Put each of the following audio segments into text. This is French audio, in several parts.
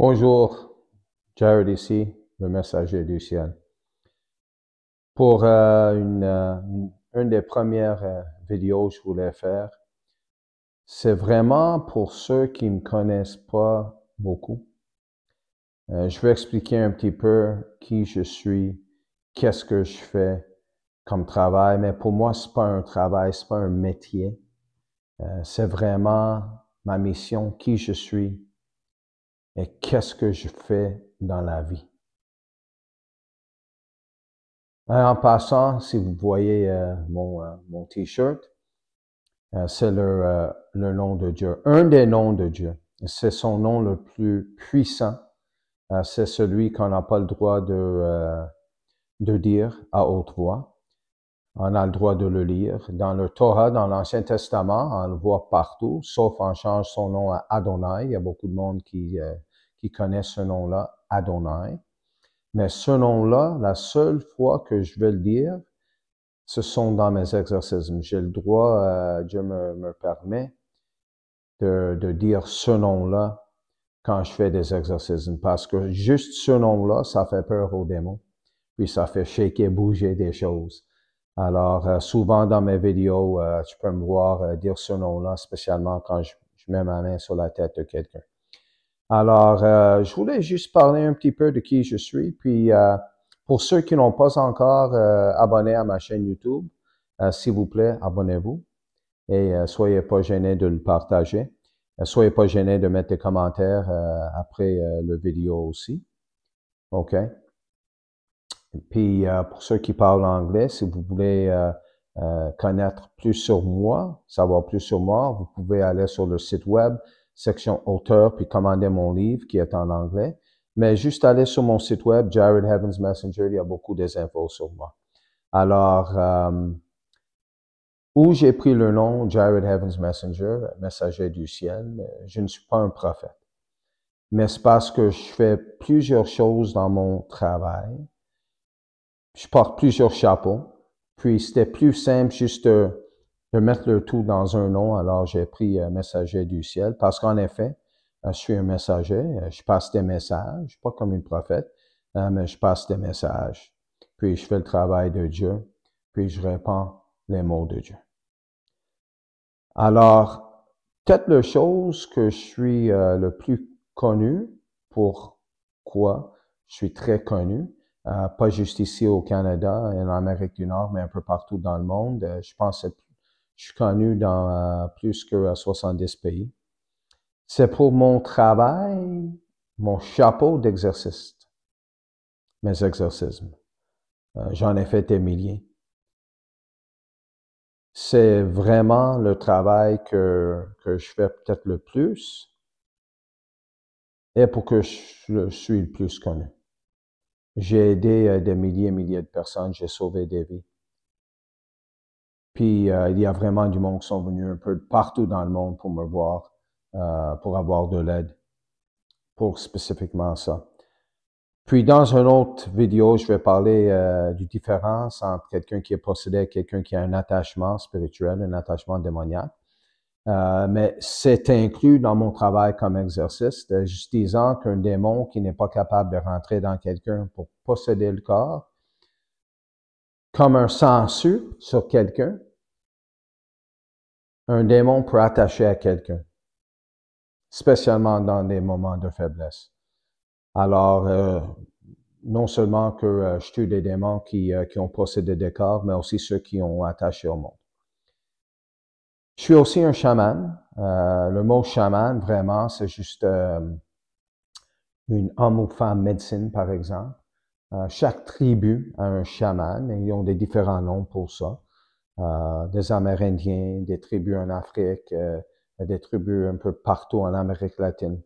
Bonjour, Jared ici, le messager du ciel. Pour euh, une, euh, des premières euh, vidéos que je voulais faire, c'est vraiment pour ceux qui ne me connaissent pas beaucoup. je vais expliquer un petit peu qui je suis, qu'est-ce que je fais comme travail, mais pour moi, ce n'est pas un travail, ce n'est pas un métier. c'est vraiment ma mission, qui je suis, et qu'est-ce que je fais dans la vie? Euh, en passant, si vous voyez euh, euh, mon, t-shirt, c'est le, nom de Dieu, un des noms de Dieu. C'est son nom le plus puissant. c'est celui qu'on n'a pas le droit de, de dire à haute voix. On a le droit de le lire. Dans le Torah, dans l'Ancien Testament, on le voit partout, sauf on change son nom à Adonai. Il y a beaucoup de monde qui, qui connaissent ce nom-là, Adonai. Mais ce nom-là, la seule fois que je vais le dire, ce sont dans mes exorcismes. J'ai le droit, euh, Dieu me, me permet, de, dire ce nom-là quand je fais des exorcismes, parce que juste ce nom-là, ça fait peur aux démons, puis ça fait shaker, bouger des choses. Alors, euh, souvent dans mes vidéos, euh, tu peux me voir dire ce nom-là, spécialement quand je mets ma main sur la tête de quelqu'un. Alors, euh, je voulais juste parler un petit peu de qui je suis. Puis, euh, pour ceux qui n'ont pas encore euh, abonné à ma chaîne YouTube, s'il vous plaît, abonnez-vous et soyez pas gênés de le partager. soyez pas gênés de mettre des commentaires après le vidéo aussi. OK? Puis, pour ceux qui parlent anglais, si vous voulez connaître plus sur moi, savoir plus sur moi, vous pouvez aller sur le site web section auteur, puis commander mon livre qui est en anglais. Mais juste aller sur mon site web, Jared Heavens Messenger, il y a beaucoup des infos sur moi. Alors, euh, où j'ai pris le nom Jared Heavens Messenger, messager du ciel, je ne suis pas un prophète. Mais c'est parce que je fais plusieurs choses dans mon travail. Je porte plusieurs chapeaux. Puis c'était plus simple juste euh, de mettre le tout dans un nom. Alors, j'ai pris un euh, Messager du ciel parce qu'en effet, euh, je suis un messager. Euh, je passe des messages, pas comme une prophète, hein, mais je passe des messages. Puis, je fais le travail de Dieu. Puis, je répands les mots de Dieu. Alors, peut-être la chose que je suis le plus connu, pourquoi je suis très connu, pas juste ici au Canada et en Amérique du Nord, mais un peu partout dans le monde. je pense que je suis connu dans euh, plus que 70 euh, pays. C'est pour mon travail, mon chapeau d'exercice, mes exercices. Euh, j'en ai fait des milliers. C'est vraiment le travail que, je fais peut-être le plus et pour que je, sois suis le plus connu. J'ai aidé des milliers et milliers de personnes, j'ai sauvé des vies. Puis euh, il y a vraiment du monde qui sont venus un peu partout dans le monde pour me voir, euh, pour avoir de l'aide, pour spécifiquement ça. Puis dans une autre vidéo, je vais parler euh, du différence entre quelqu'un qui est possédé et quelqu'un qui a un attachement spirituel, un attachement démoniaque. mais c'est inclus dans mon travail comme exercice, juste disant qu'un démon qui n'est pas capable de rentrer dans quelqu'un pour posséder le corps, comme un censure sur quelqu'un, un démon peut attacher à quelqu'un, spécialement dans des moments de faiblesse. Alors, euh, non seulement que euh, je tue des démons qui, euh, qui ont possédé des corps, mais aussi ceux qui ont attaché au monde. Je suis aussi un chaman. le mot chaman, vraiment, c'est juste une homme ou femme médecine, par exemple. chaque tribu a un chaman et ils ont des différents noms pour ça. Euh, des Amérindiens, des tribus en Afrique, euh, des tribus un peu partout en Amérique latine.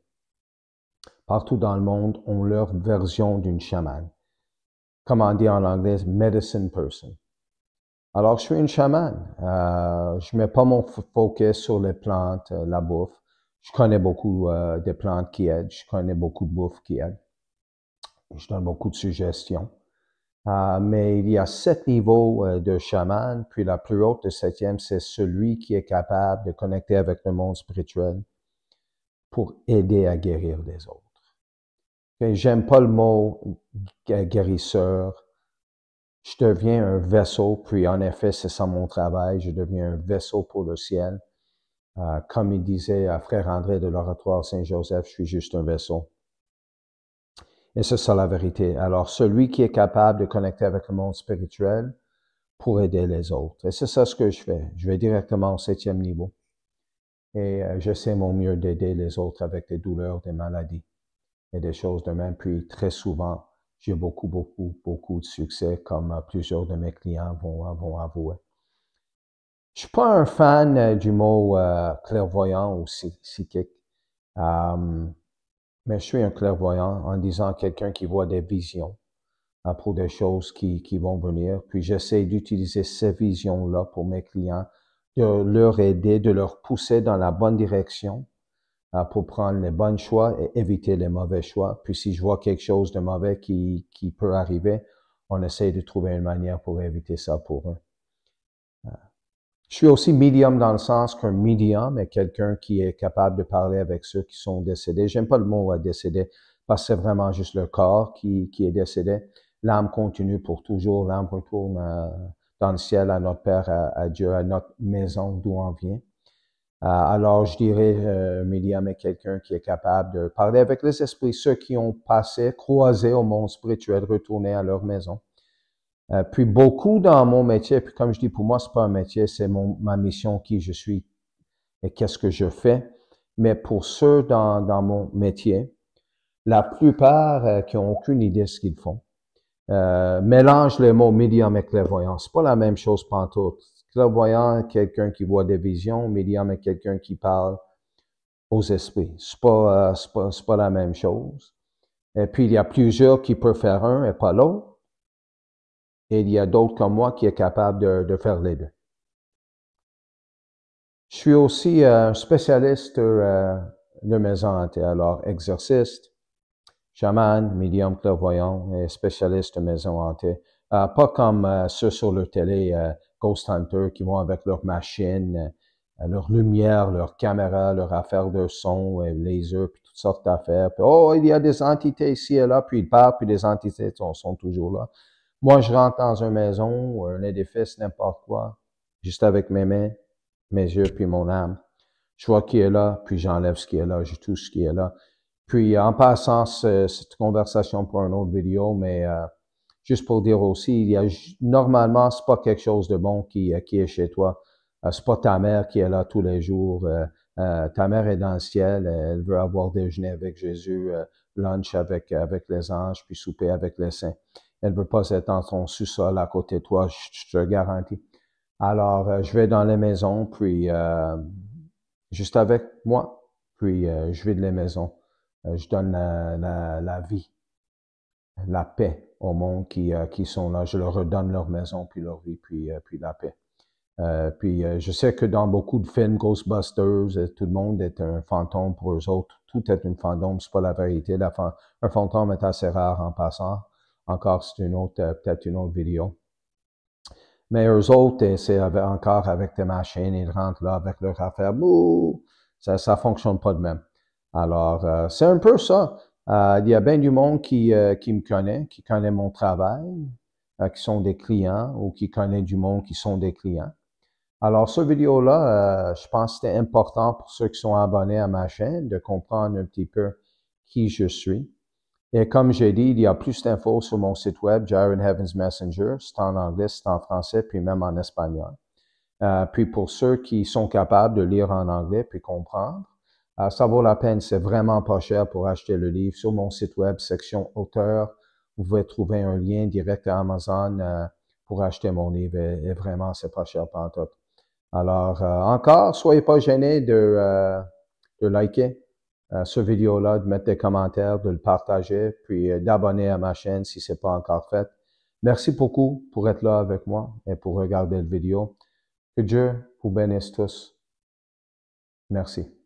Partout dans le monde ont leur version d'une chamane. Comme on dit en anglais, medicine person. Alors, je suis une chamane. Euh, je mets pas mon focus sur les plantes, euh, la bouffe. Je connais beaucoup euh, des plantes qui aident. Je connais beaucoup de bouffe qui aide. Je donne beaucoup de suggestions. Ah, mais il y a sept niveaux euh, de chaman, puis la plus haute, le septième, c'est celui qui est capable de connecter avec le monde spirituel pour aider à guérir les autres. J'aime pas le mot guérisseur. Je deviens un vaisseau, puis en effet, c'est ça mon travail. Je deviens un vaisseau pour le ciel. Ah, comme il disait à Frère André de l'Oratoire Saint-Joseph, je suis juste un vaisseau. Et c'est ça la vérité. Alors, celui qui est capable de connecter avec le monde spirituel pour aider les autres. Et c'est ça ce que je fais. Je vais directement au septième niveau. Et euh, j'essaie mon mieux d'aider les autres avec des douleurs, des maladies et des choses de même. Puis très souvent, j'ai beaucoup, beaucoup, beaucoup de succès, comme euh, plusieurs de mes clients euh, vont, avouer. Je suis pas un fan euh, du mot clairvoyant ou psychique. Hum, mais je suis un clairvoyant en disant quelqu'un qui voit des visions à propos des choses qui, vont venir. Puis j'essaie d'utiliser ces visions-là pour mes clients, de leur aider, de leur pousser dans la bonne direction euh, pour prendre les bons choix et éviter les mauvais choix. Puis si je vois quelque chose de mauvais qui, qui peut arriver, on essaie de trouver une manière pour éviter ça pour eux. Je suis aussi médium dans le sens qu'un médium est quelqu'un qui est capable de parler avec ceux qui sont décédés. J'aime pas le mot décédé parce que c'est vraiment juste le corps qui, est décédé. L'âme continue pour toujours, l'âme retourne euh, dans le ciel à notre Père, à, Dieu, à notre maison d'où on vient. Euh, alors, je dirais, un euh, médium est quelqu'un qui est capable de parler avec les esprits, ceux qui ont passé, croisé au monde spirituel, retourné à leur maison. Euh, puis beaucoup dans mon métier, puis comme je dis, pour moi, c'est pas un métier, c'est ma mission, qui je suis et qu'est-ce que je fais. Mais pour ceux dans, dans mon métier, la plupart euh, qui ont aucune idée de ce qu'ils font, euh, mélange les mots médium et clairvoyant. C'est pas la même chose pour Le Clairvoyant, quelqu'un qui voit des visions, médium est quelqu'un qui parle aux esprits. C'est pas, euh, c'est pas, pas la même chose. Et puis, il y a plusieurs qui peuvent faire un et pas l'autre. Et il y a d'autres comme moi qui est capable de, faire les deux. Je suis aussi euh, un spécialiste euh, de maison hantée, alors exorciste, chaman, médium clairvoyant et spécialiste de maison hantée. Euh, pas comme ceux sur le télé, Ghost Hunter, qui vont avec leur machine, leur lumière, leur caméra, leur affaire de son, et laser, puis toutes sortes d'affaires. oh, il y a des entités ici et là, puis ils partent, puis les entités sont toujours là. Moi, je rentre dans une maison ou un édifice, n'importe quoi, juste avec mes mains, mes yeux, puis mon âme. Je vois qui est là, puis j'enlève ce qui est là, J'ai tout ce qui est là. Puis, en passant cette conversation pour une autre vidéo, mais euh, juste pour dire aussi, il y a, normalement, c'est pas quelque chose de bon qui, euh, qui est chez toi. Euh, c'est pas ta mère qui est là tous les jours. ta mère est dans le ciel, elle veut avoir déjeuner avec Jésus, lunch avec, avec les anges, puis souper avec les saints. Elle veut pas être dans son sous-sol à côté de toi, je te garantis. Alors, euh, je vais dans les maisons, puis euh, juste avec moi, puis euh, je vais de les maisons. je donne la, vie, la paix au monde qui, sont là. Je leur redonne leur maison, puis leur vie, puis, puis la paix. puis je sais que dans beaucoup de films Ghostbusters, tout le monde est un fantôme pour eux autres. Tout est un fantôme, c'est pas la vérité. un fantôme est assez rare en passant. Encore, c'est une autre, euh, peut-être une autre vidéo. Mais eux autres, euh, c'est encore avec tes machines, ils rentrent là avec leur affaire. ça ne fonctionne pas de même. Alors, euh, c'est un peu ça. il y a bien du monde qui, qui me connaît, qui connaît mon travail, qui sont des clients ou qui connaît du monde qui sont des clients. Alors, ce vidéo-là, je pense que c'était important pour ceux qui sont abonnés à ma chaîne de comprendre un petit peu qui je suis. Et comme j'ai dit, il y a plus d'infos sur mon site web, Jaren Heaven's Messenger. C'est en anglais, c'est en français, puis même en espagnol. Euh, puis pour ceux qui sont capables de lire en anglais puis comprendre, euh, ça vaut la peine. C'est vraiment pas cher pour acheter le livre. Sur mon site web, section auteur, vous pouvez trouver un lien direct à Amazon euh, pour acheter mon livre. Et, vraiment, c'est pas cher pantoute. Alors, encore, soyez pas gênés de, de liker ce vidéo-là, de mettre des commentaires, de le partager, puis euh, d'abonner à ma chaîne si ce n'est pas encore fait. Merci beaucoup pour être là avec moi et pour regarder la vidéo. Que Dieu vous bénisse tous. Merci.